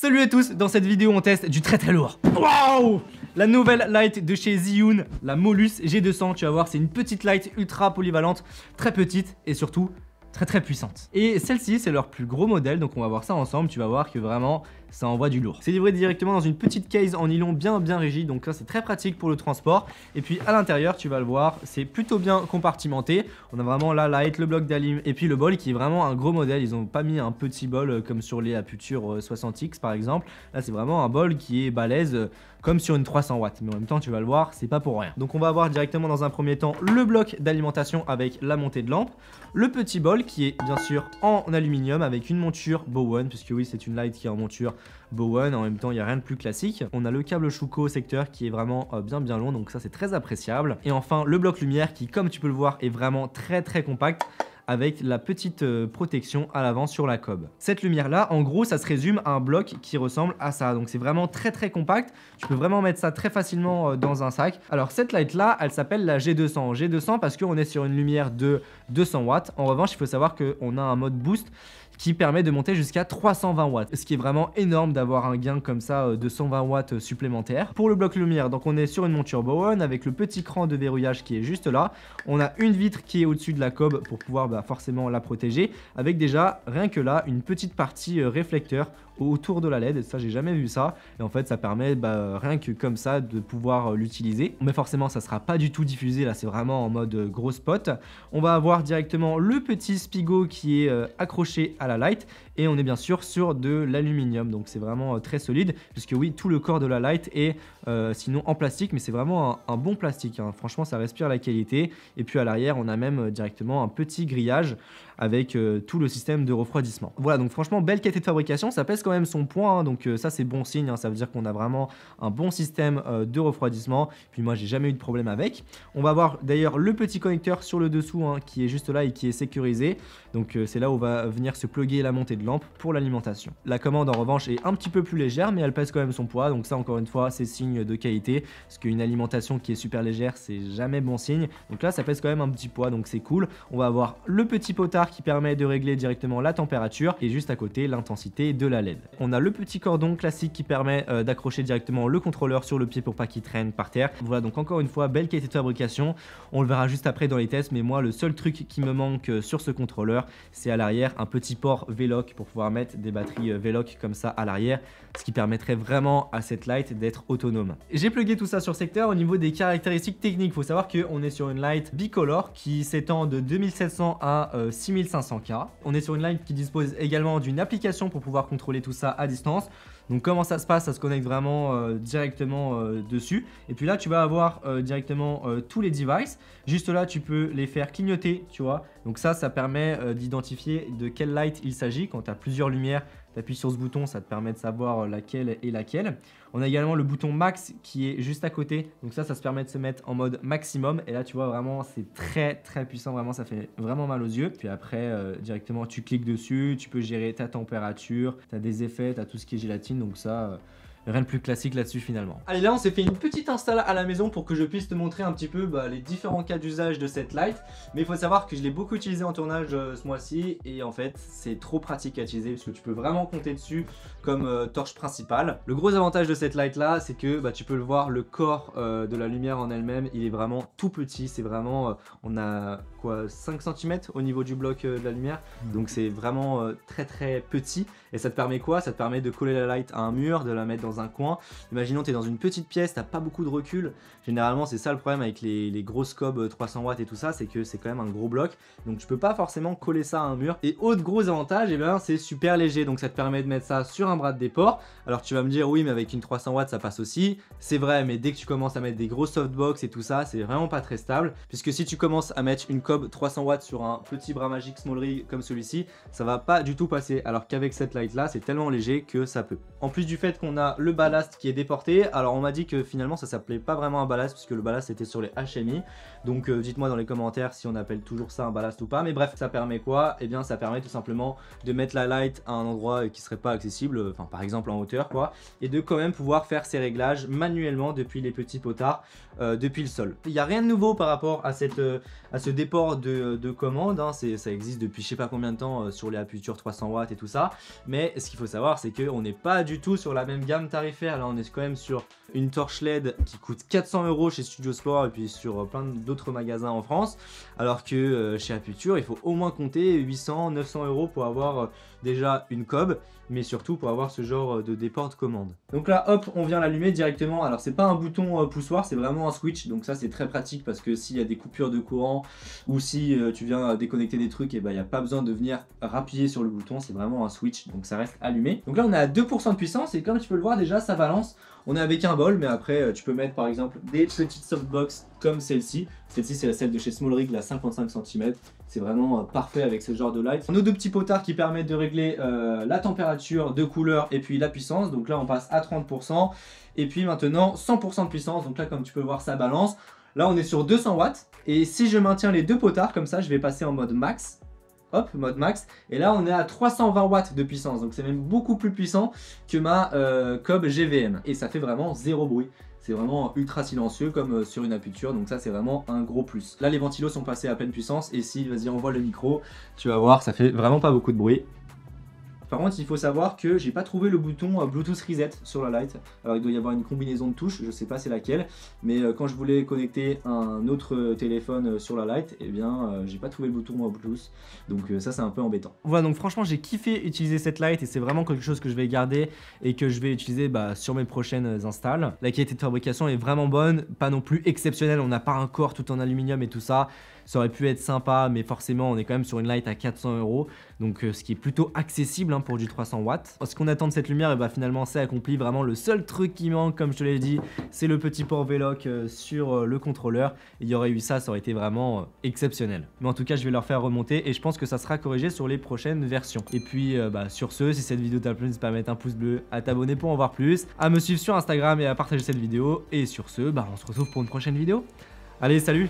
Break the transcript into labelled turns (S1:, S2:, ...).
S1: Salut à tous, dans cette vidéo on teste du très très lourd. Wow la nouvelle light de chez Ziyun, la Molus G200, tu vas voir, c'est une petite light ultra polyvalente, très petite et surtout très puissante Et celle-ci, c'est leur plus gros modèle, donc on va voir ça ensemble, tu vas voir que vraiment, ça envoie du lourd. C'est livré directement dans une petite case en nylon bien bien rigide, donc ça c'est très pratique pour le transport. Et puis à l'intérieur, tu vas le voir, c'est plutôt bien compartimenté. On a vraiment la light, le bloc d'alim et puis le bol qui est vraiment un gros modèle. Ils ont pas mis un petit bol euh, comme sur les Aputure 60X euh, par exemple. Là c'est vraiment un bol qui est balèze euh, comme sur une 300 watts. Mais en même temps, tu vas le voir, c'est pas pour rien. Donc on va voir directement dans un premier temps le bloc d'alimentation avec la montée de lampe, le petit bol qui est bien sûr en aluminium avec une monture Bowen, puisque oui, c'est une light qui est en monture Bowen. En même temps, il n'y a rien de plus classique. On a le câble au secteur qui est vraiment euh, bien bien long, donc ça c'est très appréciable. Et enfin, le bloc lumière qui, comme tu peux le voir, est vraiment très très compact avec la petite euh, protection à l'avant sur la cob. Cette lumière là, en gros, ça se résume à un bloc qui ressemble à ça. Donc c'est vraiment très très compact. Tu peux vraiment mettre ça très facilement euh, dans un sac. Alors cette light là, elle s'appelle la G200. G200 parce qu'on est sur une lumière de 200 watts. En revanche, il faut savoir qu'on a un mode boost qui permet de monter jusqu'à 320 watts, ce qui est vraiment énorme d'avoir un gain comme ça euh, de 120 watts supplémentaires. Pour le bloc lumière, donc on est sur une monture Bowen avec le petit cran de verrouillage qui est juste là. On a une vitre qui est au-dessus de la cob pour pouvoir bah, forcément la protéger, avec déjà, rien que là, une petite partie euh, réflecteur autour de la LED, ça j'ai jamais vu ça, et en fait ça permet bah, rien que comme ça de pouvoir euh, l'utiliser, mais forcément ça sera pas du tout diffusé, là c'est vraiment en mode euh, gros spot. On va avoir directement le petit spigo qui est accroché à la light, et on est bien sûr sur de l'aluminium, donc c'est vraiment très solide, puisque oui, tout le corps de la light est sinon en plastique, mais c'est vraiment un, bon plastique, hein. franchement ça respire la qualité, et puis à l'arrière on a même directement un petit gris avec euh, tout le système de refroidissement. Voilà, donc franchement, belle qualité de fabrication, ça pèse quand même son poids hein, donc euh, ça c'est bon signe, hein, ça veut dire qu'on a vraiment un bon système euh, de refroidissement, puis moi j'ai jamais eu de problème avec. On va voir d'ailleurs le petit connecteur sur le dessous hein, qui est juste là et qui est sécurisé, donc c'est là où va venir se plugger la montée de lampe pour l'alimentation. La commande en revanche est un petit peu plus légère, mais elle pèse quand même son poids, donc ça encore une fois c'est signe de qualité, parce qu'une alimentation qui est super légère c'est jamais bon signe, donc là ça pèse quand même un petit poids, donc c'est cool. On va avoir le petit potard qui permet de régler directement la température et juste à côté l'intensité de la LED. On a le petit cordon classique qui permet euh, d'accrocher directement le contrôleur sur le pied pour pas qu'il traîne par terre. Voilà donc encore une fois belle qualité de fabrication, on le verra juste après dans les tests mais moi le seul truc qui me manque euh, sur ce contrôleur c'est à l'arrière un petit port Veloc pour pouvoir mettre des batteries euh, Veloc comme ça à l'arrière ce qui permettrait vraiment à cette light d'être autonome. J'ai plugué tout ça sur secteur au niveau des caractéristiques techniques, faut savoir qu'on est sur une light bicolore qui s'étend de 2700 à 6500K. Euh, On est sur une ligne qui dispose également d'une application pour pouvoir contrôler tout ça à distance. Donc comment ça se passe, ça se connecte vraiment euh, directement euh, dessus. Et puis là, tu vas avoir directement tous les devices. Juste là, tu peux les faire clignoter, tu vois. Donc ça, ça permet d'identifier de quelle light il s'agit. Quand tu as plusieurs lumières, T'appuies sur ce bouton, ça te permet de savoir euh, laquelle est laquelle. On a également le bouton max qui est juste à côté. Donc ça, ça se permet de se mettre en mode maximum. Et là, tu vois vraiment, c'est très très puissant. Vraiment, ça fait vraiment mal aux yeux. Puis après, euh, directement, tu cliques dessus. Tu peux gérer ta température, tu as des effets, tu as tout ce qui est gélatine. Donc ça... Euh, rien de plus classique là-dessus finalement. Allez là on s'est fait une petite install à la maison pour que je puisse te montrer un petit peu bah, les différents cas d'usage de cette light mais il faut savoir que je l'ai beaucoup utilisé en tournage euh, ce mois-ci et en fait c'est trop pratique à utiliser parce que tu peux vraiment compter dessus comme euh, torche principale. Le gros avantage de cette light là c'est que bah, tu peux le voir le corps euh, de la lumière en elle-même il est vraiment tout petit c'est vraiment on a 5 cm au niveau du bloc euh, de la lumière. Hmm. Donc c'est vraiment euh, très très petit. Et ça te permet quoi Ça te permet de coller la light à un mur, de la mettre dans un coin. Imaginons tu es dans une petite pièce, t'as pas beaucoup de recul. Généralement c'est ça le problème avec les, grosses cob 300 euh, watts et tout ça, c'est que c'est quand même un gros bloc. Donc tu peux pas forcément coller ça à un mur. Et autre gros avantage, et eh bien c'est super léger. Donc ça te permet de mettre ça sur un bras de déport. Alors tu vas me dire oui mais avec une 300 watts ça passe aussi. C'est vrai mais dès que tu commences à mettre des gros softbox et tout ça, c'est vraiment pas très stable. Puisque si tu commences à mettre une 300 watts sur un petit bras magique small comme celui-ci, ça va pas du tout passer. Alors qu'avec cette light là, c'est tellement léger que ça peut. En plus du fait qu'on a le ballast qui est déporté, alors on m'a dit que finalement ça s'appelait pas vraiment un ballast puisque le ballast était sur les HMI. Donc euh, dites-moi dans les commentaires si on appelle toujours ça un ballast ou pas. Mais bref, ça permet quoi Et eh bien ça permet tout simplement de mettre la light à un endroit qui serait pas accessible, enfin par exemple en hauteur quoi, et de quand même pouvoir faire ses réglages manuellement depuis les petits potards, euh, depuis le sol. Il n'y a rien de nouveau par rapport à, cette, euh, à ce déport de, euh, commandes, hein, ça existe depuis je sais pas combien de temps euh, sur les Aputure 300 watts et tout ça, mais ce qu'il faut savoir c'est qu'on n'est pas du tout sur la même gamme tarifaire, là on est quand même sur une torche LED qui coûte 400 euros chez Studio Sport et puis sur euh, plein d'autres magasins en France, alors que chez Aputure il faut au moins compter 800-900 euros pour avoir déjà une cob mais surtout pour avoir ce genre euh, de déport de commande. Donc là, hop, on vient l'allumer directement. Alors c'est pas un bouton euh, poussoir, c'est vraiment un switch, donc ça c'est très pratique parce que s'il y a des coupures de courant ou si euh, tu viens déconnecter des trucs, et eh ben, il n'y a pas besoin de venir rappuyer sur le bouton, c'est vraiment un switch, donc ça reste allumé. Donc là on est à 2% de puissance et comme tu peux le voir déjà, ça balance. On est avec un bol, mais après, euh, tu peux mettre par exemple des petites softbox comme celle-ci. Celle-ci, c'est celle de chez SmallRig, la 55 cm. C'est vraiment euh, parfait avec ce genre de light. Nos deux petits potards qui permettent de régler euh, la température de couleur et puis la puissance. Donc là, on passe à 30%. Et puis maintenant, 100% de puissance. Donc là, comme tu peux voir, ça balance. Là, on est sur 200 watts. Et si je maintiens les deux potards comme ça, je vais passer en mode max hop, mode max. Et là, on est à 320 watts de puissance, donc c'est même beaucoup plus puissant que ma euh, Cob GVM. Et ça fait vraiment zéro bruit. C'est vraiment ultra silencieux comme euh, sur une aputure, donc ça c'est vraiment un gros plus. Là les ventilos sont passés à pleine puissance et si vas-y envoie le micro, tu vas voir ça fait vraiment pas beaucoup de bruit. Par contre, il faut savoir que j'ai pas trouvé le bouton euh, Bluetooth Reset sur la Lite. Alors, il doit y avoir une combinaison de touches, je sais pas c'est laquelle, mais euh, quand je voulais connecter un autre euh, téléphone sur la Lite, eh bien, j'ai pas trouvé le bouton Bluetooth. Donc ça, c'est un peu embêtant. Voilà, donc franchement, j'ai kiffé utiliser cette Lite et c'est vraiment quelque chose que je vais garder et que je vais utiliser bah, sur mes prochaines installs. La qualité de fabrication est vraiment bonne, pas non plus exceptionnelle, on n'a pas un corps tout en aluminium et tout ça. Ça aurait pu être sympa, mais forcément, on est quand même sur une light à 400 euros, donc euh, ce qui est plutôt accessible hein, pour du 300 watts. Ce qu'on attend de cette lumière, et eh bah, ben, finalement, c'est accompli. Vraiment, le seul truc qui manque, comme je te l'ai dit, c'est le petit port Veloc euh, sur euh, le contrôleur. Il y aurait eu ça, ça aurait été vraiment exceptionnel. Mais en tout cas, je vais leur faire remonter et je pense que ça sera corrigé sur les prochaines versions. Et puis, bah, sur ce, si cette vidéo t'a plu, n'hésite pas à mettre un pouce bleu, à t'abonner pour en voir plus, à me suivre sur Instagram et à partager cette vidéo. Et sur ce, bah, on se retrouve pour une prochaine vidéo. Allez, salut